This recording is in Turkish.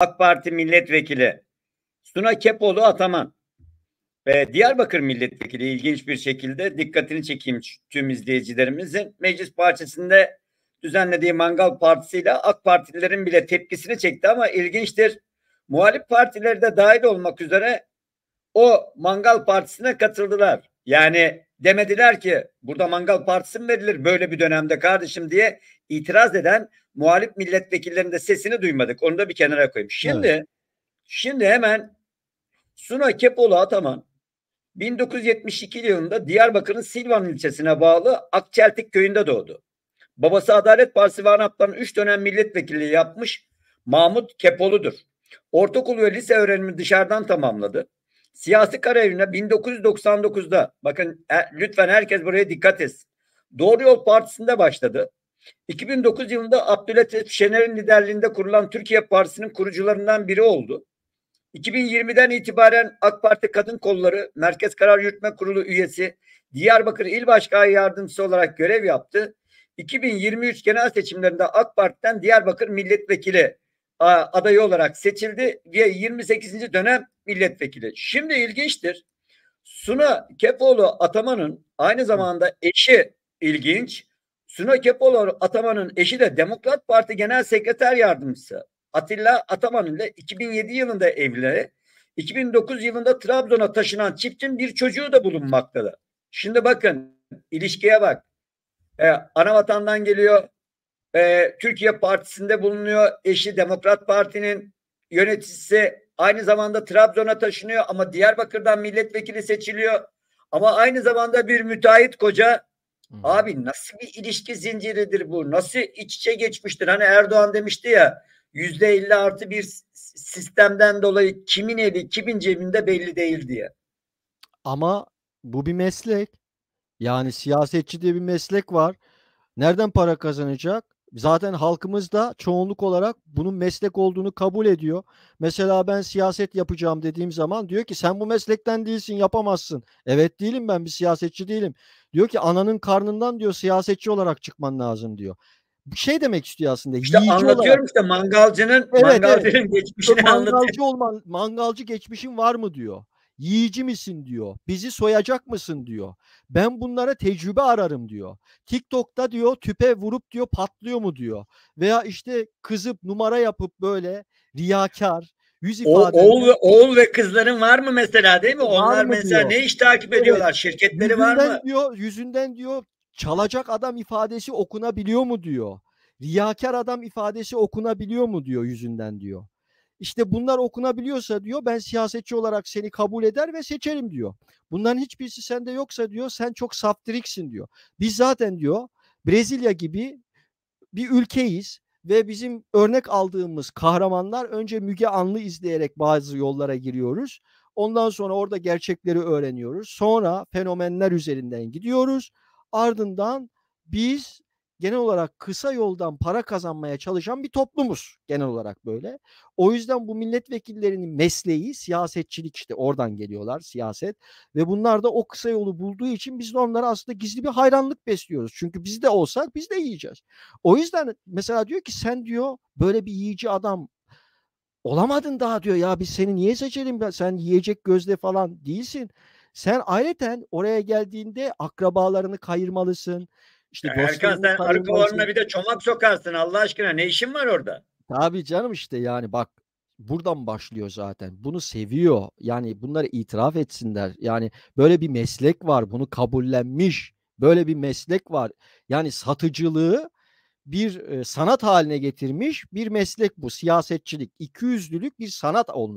AK Parti milletvekili Suna Kepoğlu Ataman ve Diyarbakır milletvekili ilginç bir şekilde dikkatini çekeyim tüm izleyicilerimizin meclis parçasında düzenlediği mangal partisiyle AK Partililerin bile tepkisini çekti ama ilginçtir. Muhalif partileri de dahil olmak üzere o mangal partisine katıldılar. Yani demediler ki burada mangal partisi mi verilir böyle bir dönemde kardeşim diye itiraz eden muhalif milletvekillerinin de sesini duymadık. Onu da bir kenara koyayım. Şimdi evet. şimdi hemen Suna Kepoğlu Ataman 1972 yılında Diyarbakır'ın Silvan ilçesine bağlı Akçeltik köyünde doğdu. Babası Adalet Partisi ve ANAP'tan 3 dönem milletvekilliği yapmış Mahmut Kepolu'dur. Ortaokul ve lise öğrenimi dışarıdan tamamladı siyasi kararıyla 1999'da bakın e, lütfen herkes buraya dikkat etsin. Doğru Yol Partisi'nde başladı. 2009 yılında Abdülhatif Şener'in liderliğinde kurulan Türkiye Partisi'nin kurucularından biri oldu. 2020'den itibaren AK Parti Kadın Kolları Merkez Karar Yürütme Kurulu üyesi Diyarbakır İl Başkanı Yardımcısı olarak görev yaptı. 2023 genel seçimlerinde AK Parti'den Diyarbakır Milletvekili adayı olarak seçildi ve 28. dönem milletvekili. Şimdi ilginçtir. Suna Kepoğlu Ataman'ın aynı zamanda eşi ilginç. Suna Kepoğlu Ataman'ın eşi de Demokrat Parti Genel Sekreter Yardımcısı. Atilla Ataman ile 2007 yılında evli. 2009 yılında Trabzon'a taşınan çiftin bir çocuğu da bulunmaktadır. Şimdi bakın ilişkiye bak. Ee, ana vatandan geliyor, e, Türkiye Partisi'nde bulunuyor. Eşi Demokrat Parti'nin yöneticisi aynı zamanda Trabzon'a taşınıyor ama Diyarbakır'dan milletvekili seçiliyor. Ama aynı zamanda bir müteahhit koca Hı. abi nasıl bir ilişki zinciridir bu? Nasıl iç içe geçmiştir? Hani Erdoğan demişti ya yüzde elli artı bir sistemden dolayı kimin evi kimin cebinde belli değil diye. Ama bu bir meslek. Yani siyasetçi diye bir meslek var. Nereden para kazanacak? Zaten halkımız da çoğunluk olarak bunun meslek olduğunu kabul ediyor. Mesela ben siyaset yapacağım dediğim zaman diyor ki sen bu meslekten değilsin yapamazsın. Evet değilim ben bir siyasetçi değilim. Diyor ki ananın karnından diyor siyasetçi olarak çıkman lazım diyor. Bir şey demek istiyor aslında. İşte Yiyici anlatıyorum olarak, işte mangalcının evet, mangalcının evet. geçmişini mangalcı anlatıyor. Olman, mangalcı geçmişin var mı diyor. Yiyici misin diyor. Bizi soyacak mısın diyor. Ben bunlara tecrübe ararım diyor. TikTok'ta diyor tüpe vurup diyor patlıyor mu diyor. Veya işte kızıp numara yapıp böyle riyakar yüz ifade. Oğul ve, oğul ve kızların var mı mesela değil mi? Var Onlar mı mesela diyor. ne iş takip ediyorlar? Evet. Şirketleri yüzünden var mı? Diyor, yüzünden diyor çalacak adam ifadesi okunabiliyor mu diyor. Riyakar adam ifadesi okunabiliyor mu diyor yüzünden diyor. İşte bunlar okunabiliyorsa diyor ben siyasetçi olarak seni kabul eder ve seçerim diyor. Bunların hiçbirisi sende yoksa diyor sen çok saftiriksin diyor. Biz zaten diyor Brezilya gibi bir ülkeyiz ve bizim örnek aldığımız kahramanlar önce Müge Anlı izleyerek bazı yollara giriyoruz. Ondan sonra orada gerçekleri öğreniyoruz. Sonra fenomenler üzerinden gidiyoruz. Ardından biz genel olarak kısa yoldan para kazanmaya çalışan bir toplumuz genel olarak böyle. O yüzden bu milletvekillerinin mesleği siyasetçilik işte oradan geliyorlar siyaset ve bunlar da o kısa yolu bulduğu için biz de onlara aslında gizli bir hayranlık besliyoruz. Çünkü biz de olsak biz de yiyeceğiz. O yüzden mesela diyor ki sen diyor böyle bir yiyici adam olamadın daha diyor ya biz seni niye seçelim ben sen yiyecek gözde falan değilsin. Sen ayrıca oraya geldiğinde akrabalarını kayırmalısın işte ya Erkan sen arı kovanına bir de çomak sokarsın Allah aşkına ne işin var orada? Tabii canım işte yani bak buradan başlıyor zaten. Bunu seviyor. Yani bunları itiraf etsinler. Yani böyle bir meslek var. Bunu kabullenmiş. Böyle bir meslek var. Yani satıcılığı bir e, sanat haline getirmiş bir meslek bu. Siyasetçilik, ikiyüzlülük bir sanat olmuş.